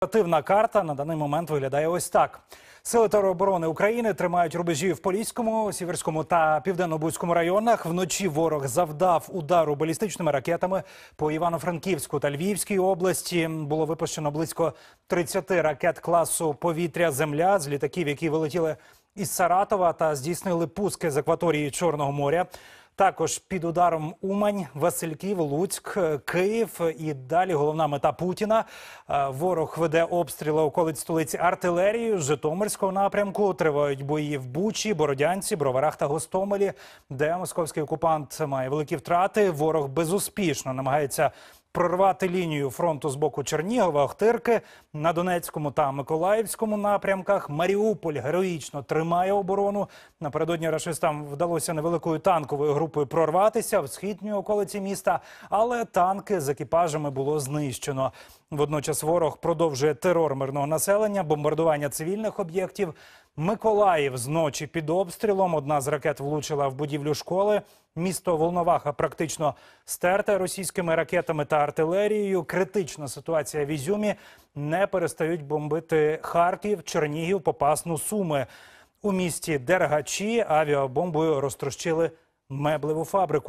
Оперативна карта на даний момент виглядає ось так: сили тероборони України тримають рубежі в Поліському, Сіверському та Південно-Бузькому районах. Вночі ворог завдав удару балістичними ракетами по Івано-Франківську та Львівській області. Було випущено близько 30 ракет класу повітря-земля з літаків, які вилетіли із Саратова та здійснили пуски з акваторії Чорного моря. Також під ударом Умань, Васильків, Луцьк, е, Київ і далі головна мета Путіна. Е, ворог веде обстріли околиць столиці артилерією. З Житомирського напрямку тривають бої в Бучі, Бородянці, Броварах та Гостомелі, де московський окупант має великі втрати. Ворог безуспішно намагається прорвати лінію фронту з боку Чернігова, Охтирки на Донецькому та Миколаївському напрямках. Маріуполь героїчно тримає оборону. Напередодні рашистам вдалося невеликою танковою групою прорватися в східній околиці міста, але танки з екіпажами було знищено. Водночас ворог продовжує терор мирного населення, бомбардування цивільних об'єктів. Миколаїв з ночі під обстрілом. Одна з ракет влучила в будівлю школи. Місто Волноваха практично стерте російськими ракетами та артилерією. Критична ситуація в Ізюмі. Не перестають бомбити Харків, Чернігів, Попасну, Суми. У місті Дергачі авіабомбою розтрощили меблеву фабрику.